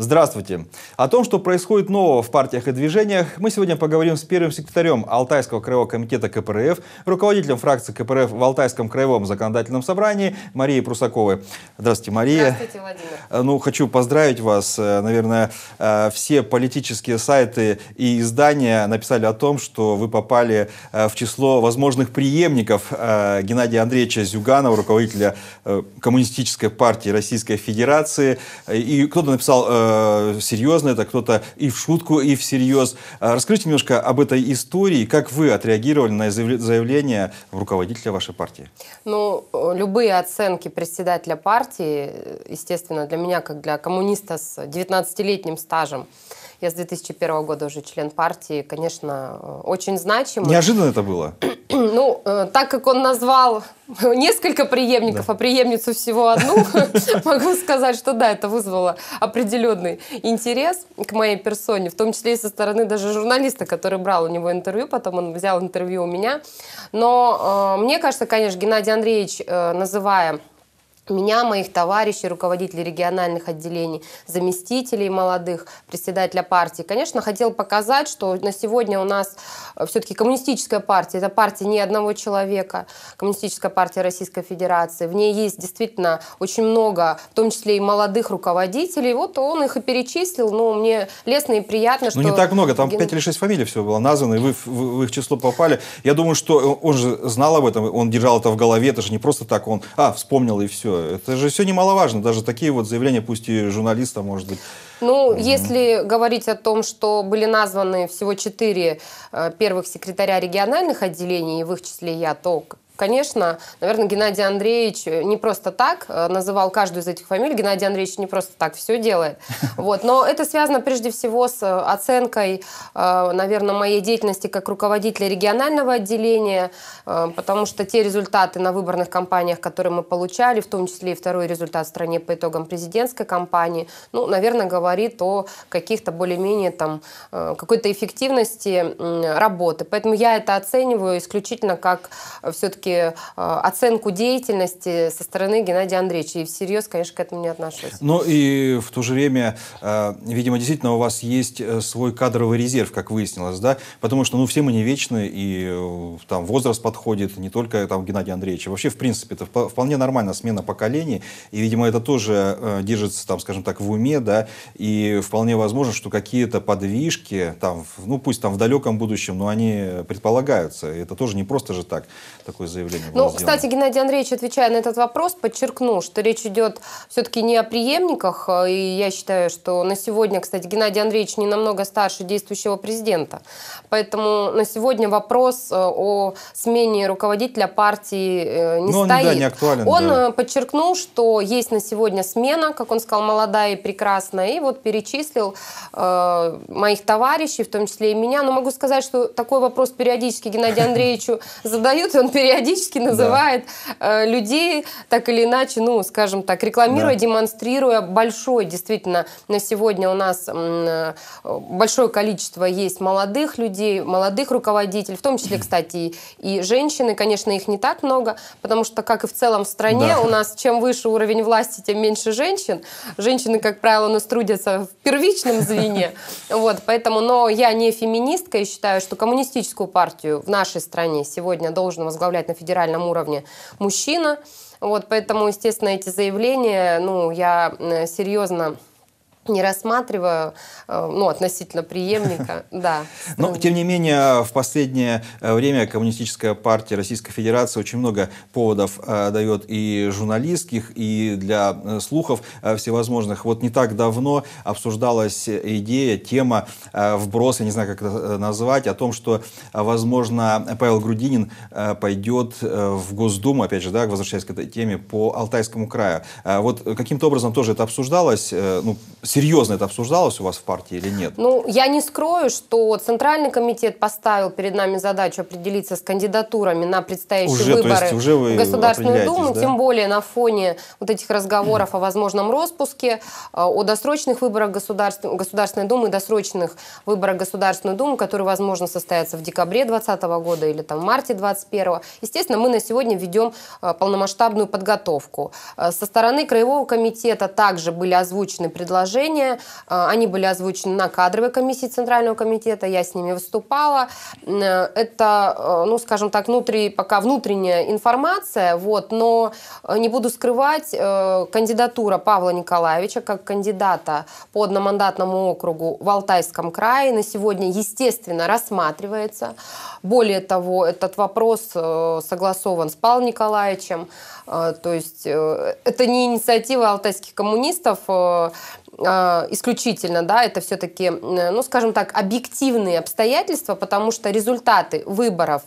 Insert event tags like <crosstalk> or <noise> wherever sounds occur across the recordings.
Здравствуйте. О том, что происходит нового в партиях и движениях, мы сегодня поговорим с первым секретарем Алтайского краевого комитета КПРФ, руководителем фракции КПРФ в Алтайском краевом законодательном собрании Марией Прусаковой. Здравствуйте, Мария. Здравствуйте, Владимир. Э, ну, хочу поздравить вас. Э, наверное, э, все политические сайты и издания написали о том, что вы попали в число возможных преемников Геннадия Андреевича Зюганова, руководителя Коммунистической партии Российской Федерации. И кто-то написал э, серьезно, это кто-то и в шутку, и всерьез. А расскажите немножко об этой истории, как вы отреагировали на заявление руководителя вашей партии? Ну, любые оценки председателя партии, естественно, для меня, как для коммуниста с 19-летним стажем, я с 2001 года уже член партии, конечно, э, очень значимо. Неожиданно это было? Ну, э, так как он назвал <laughs> несколько преемников, да. а преемницу всего одну, <laughs> могу сказать, что да, это вызвало определенный интерес к моей персоне, в том числе и со стороны даже журналиста, который брал у него интервью, потом он взял интервью у меня. Но э, мне кажется, конечно, Геннадий Андреевич, э, называя меня, моих товарищей, руководителей региональных отделений, заместителей молодых, председателя партии. Конечно, хотел показать, что на сегодня у нас э, все-таки коммунистическая партия, это партия не одного человека, коммунистическая партия Российской Федерации. В ней есть действительно очень много, в том числе и молодых руководителей. Вот он их и перечислил, но ну, мне лестно и приятно, что... Ну не так много, там пять или шесть фамилий всего было названо, и вы в их число попали. Я думаю, что э, он же знал об этом, он держал это в голове, это же не просто так он, а, вспомнил и все. Это же все немаловажно, даже такие вот заявления, пусть и журналиста, может быть. Ну, mm если говорить о том, что были названы всего четыре э, первых секретаря региональных отделений, и в их числе я, то, Конечно, наверное, Геннадий Андреевич э, не просто так э, называл каждую из этих фамилий. Геннадий Андреевич не просто так все делает. <laughs> Вот. Но это связано прежде всего с э, оценкой, наверное, моей деятельности как руководителя регионального отделения, потому что те результаты на выборных кампаниях, которые мы получали, в том числе и второй результат в стране по итогам президентской кампании, ну, наверное, говорит о каких-то более-менее там какой-то эффективности работы. Поэтому я это оцениваю исключительно как все-таки все-таки э, оценку деятельности со стороны Геннадия Андреевича. И всерьез, конечно, к этому не отношусь. Ну и в то же время, э, видимо, действительно у вас есть э, свой кадровый резерв, как выяснилось, да? Потому что, ну, все мы не вечны, и там возраст подходит, не только там Геннадия Андреевича. Вообще, в принципе, это вполне нормально смена поколений, и, видимо, это тоже держится, там, скажем так, в уме, да, и вполне возможно, что какие-то подвижки, там, ну, пусть там в далеком будущем, но они предполагаются. И это тоже не просто же так, такое заявление заявление Ну, сделано? кстати, Геннадий Андреевич, отвечая на этот вопрос, подчеркнул, что речь идет все-таки не о преемниках, э, и я считаю, что на сегодня, кстати, Геннадий Андреевич не намного старше действующего президента, поэтому на сегодня вопрос э, о смене руководителя партии э, не Но ну, стоит. Он, да, не актуален, он да. подчеркнул, что есть на сегодня смена, как он сказал, молодая и прекрасная, и вот перечислил э, моих товарищей, в том числе и меня, но могу сказать, что такой вопрос периодически Геннадию Андреевичу <laughs> задают, и он периодически периодически называет да. Э, людей так или иначе, ну, скажем так, рекламируя, да. демонстрируя большой, действительно, на сегодня у нас э, большое количество есть молодых людей, молодых руководителей, в том числе, кстати, и, и женщины, конечно, их не так много, потому что, как и в целом в стране, да. у нас чем выше уровень власти, тем меньше женщин. Женщины, как правило, у нас трудятся в первичном звене. <laughs> Вот, поэтому, но я не феминистка и считаю, что коммунистическую партию в нашей стране сегодня должен возглавлять на федеральном уровне мужчина. Вот, поэтому, естественно, эти заявления, ну, я э, серьезно не рассматриваю, э, ну, относительно преемника, <laughs> да. Но, тем не менее, в последнее э, время Коммунистическая партия Российской Федерации очень много поводов э, дает и журналистских, и для слухов всевозможных. Вот не так давно обсуждалась идея, тема, вброс, я не знаю, как это назвать, о том, что, возможно, Павел Грудинин пойдет в Госдуму, опять же, да, возвращаясь к этой теме, по Алтайскому краю. Вот каким-то образом тоже это обсуждалось, ну, серьезно это обсуждалось у вас в партии или нет? Ну, я не скрою, что Центральный комитет поставил перед нами задачу определиться с кандидатурами на предстоящие уже, выборы есть, уже вы в Государственную Думу, да? тем более на фоне вот этих разговоров о возможном распуске, а, о досрочных выборах государств, Государственной Думы досрочных выборах государственной думы, которые, возможно, состоятся в декабре 2020 года или там в марте 2021. Естественно, мы на сегодня ведем а, полномасштабную подготовку. А, со стороны Краевого комитета также были озвучены предложения предложения. А, они были озвучены на кадровой комиссии Центрального комитета, я с ними выступала. Это, э, ну, скажем так, внутри, пока внутренняя информация, вот, но э, не буду скрывать, э, кандидатура Павла Николаевича как кандидата по одномандатному округу в Алтайском крае на сегодня, естественно, рассматривается. Более того, этот вопрос согласован с Павлом Николаевичем, то есть это не инициатива алтайских коммунистов, а, исключительно, да, это все-таки, ну, скажем так, объективные обстоятельства, потому что результаты выборов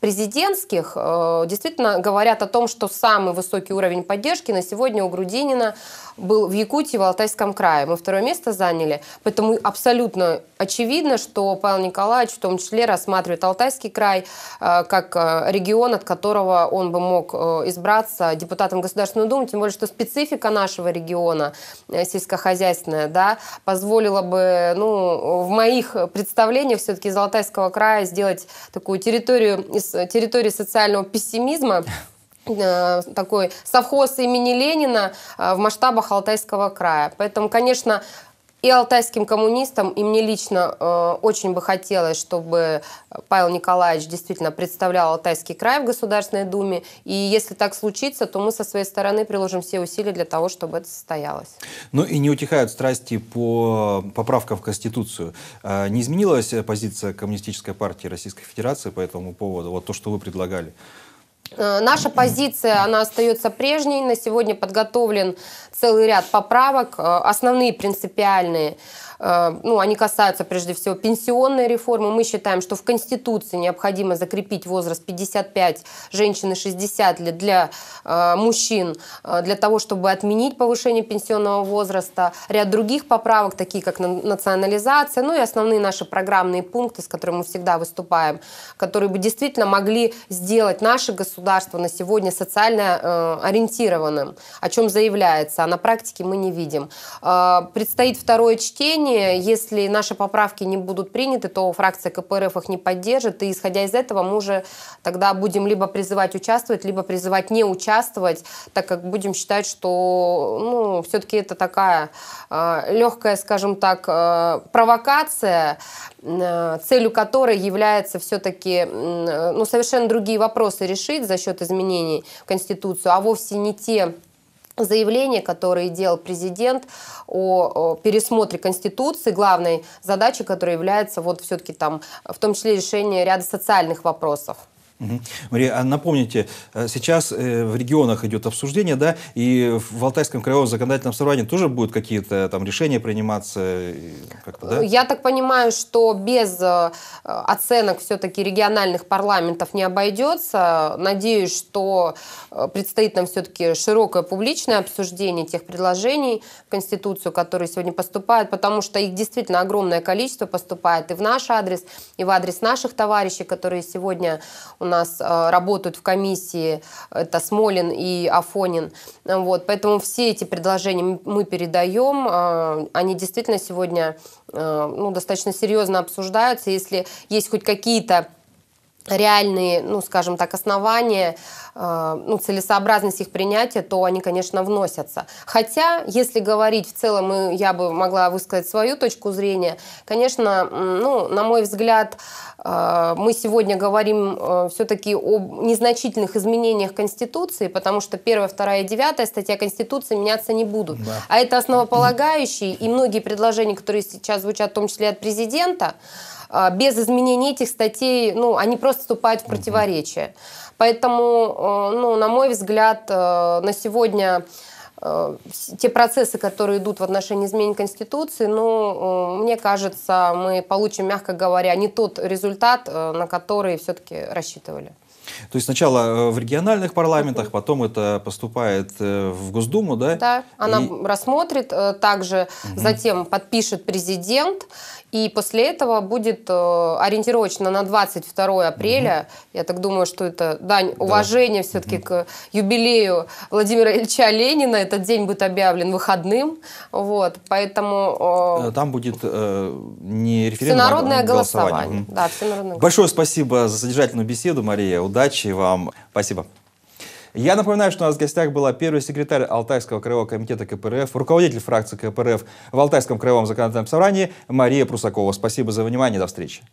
президентских э, действительно говорят о том, что самый высокий уровень поддержки на сегодня у Грудинина был в Якутии, в Алтайском крае. Мы второе место заняли, поэтому абсолютно очевидно, что Павел Николаевич в том числе рассматривает Алтайский край э, как э, регион, от которого он бы мог избраться депутатом Государственной Думы, тем более, что специфика нашего региона сельскохозяйственного интересное, да, позволила бы, ну, в моих представлениях все-таки из Алтайского края сделать такую территорию из территории социального пессимизма, э, такой совхоз имени Ленина э, в масштабах Алтайского края. Поэтому, конечно, и алтайским коммунистам, и мне лично э, очень бы хотелось, чтобы Павел Николаевич действительно представлял Алтайский край в Государственной Думе. И если так случится, то мы со своей стороны приложим все усилия для того, чтобы это состоялось. Ну и не утихают страсти по поправкам в Конституцию. Э, не изменилась позиция Коммунистической партии Российской Федерации по этому поводу, вот то, что вы предлагали? Э, наша позиция, она остается прежней. На сегодня подготовлен целый ряд поправок, э, основные принципиальные – Э, ну, они касаются прежде всего пенсионной реформы. Мы считаем, что в Конституции необходимо закрепить возраст 55, женщины 60 лет для э, мужчин, э, для того, чтобы отменить повышение пенсионного возраста. Ряд других поправок, такие как национализация, ну и основные наши программные пункты, с которыми мы всегда выступаем, которые бы действительно могли сделать наше государство на сегодня социально ориентированным, о чем заявляется, а на практике мы не видим. Предстоит второе чтение менее, если наши поправки не будут приняты, то фракция КПРФ их не поддержит. И исходя из этого мы уже тогда будем либо призывать участвовать, либо призывать не участвовать, так как будем считать, что ну, все-таки это такая э, легкая, скажем так, э, провокация, э, целью которой является все-таки э, ну, совершенно другие вопросы решить за счет изменений в Конституцию, а вовсе не те заявление, которое делал президент о пересмотре Конституции, главной задачей которой является вот все-таки там, в том числе решение ряда социальных вопросов. Мария, а напомните, э, сейчас э, в регионах идет обсуждение, да, и в Алтайском краевом законодательном собрании тоже будут какие-то э, там решения приниматься? Да? Я так понимаю, что без оценок все-таки региональных парламентов не обойдется. Надеюсь, что предстоит нам все-таки широкое публичное обсуждение тех предложений в Конституцию, которые сегодня поступают, потому что их действительно огромное количество поступает и в наш адрес, и в адрес наших товарищей, которые сегодня у нас а, работают в комиссии, это Смолин и Афонин. Вот, поэтому все эти предложения мы передаем. А, они действительно сегодня а, ну, достаточно серьезно обсуждаются. Если есть хоть какие-то реальные, ну, скажем так, основания, э, ну, целесообразность их принятия, то они, конечно, вносятся. Хотя, если говорить в целом, я бы могла высказать свою точку зрения, конечно, ну, на мой взгляд, э, мы сегодня говорим э, все-таки о незначительных изменениях Конституции, потому что первая, вторая и девятая статья Конституции меняться не будут. Да. А это основополагающие, и многие предложения, которые сейчас звучат, в том числе от президента, а, без изменений этих статей, ну, они просто вступают в противоречие. Поэтому, э, ну, на мой взгляд, э, на сегодня э, те процессы, которые идут в отношении изменения Конституции, ну, мне кажется, мы получим, мягко говоря, не тот результат, на который все-таки рассчитывали. То есть сначала э, в региональных парламентах, потом это поступает э, в Госдуму, да? Да, она и... рассмотрит, э, также угу. затем подпишет президент, и после этого будет ориентировочно на 22 апреля, угу. я так думаю, что это дань уважения да. все-таки к юбилею Владимира Ильича Ленина, этот день будет объявлен выходным, вот, поэтому... Там будет э, не референдум, а Всенародное а голосование. голосование. Угу. Да, всенародное Большое спасибо за содержательную беседу, Мария, удачи Удачи вам. Спасибо. Я напоминаю, что у нас в гостях была первый секретарь Алтайского краевого комитета КПРФ, руководитель фракции КПРФ в Алтайском краевом законодательном собрании Мария Прусакова. Спасибо за внимание. До встречи.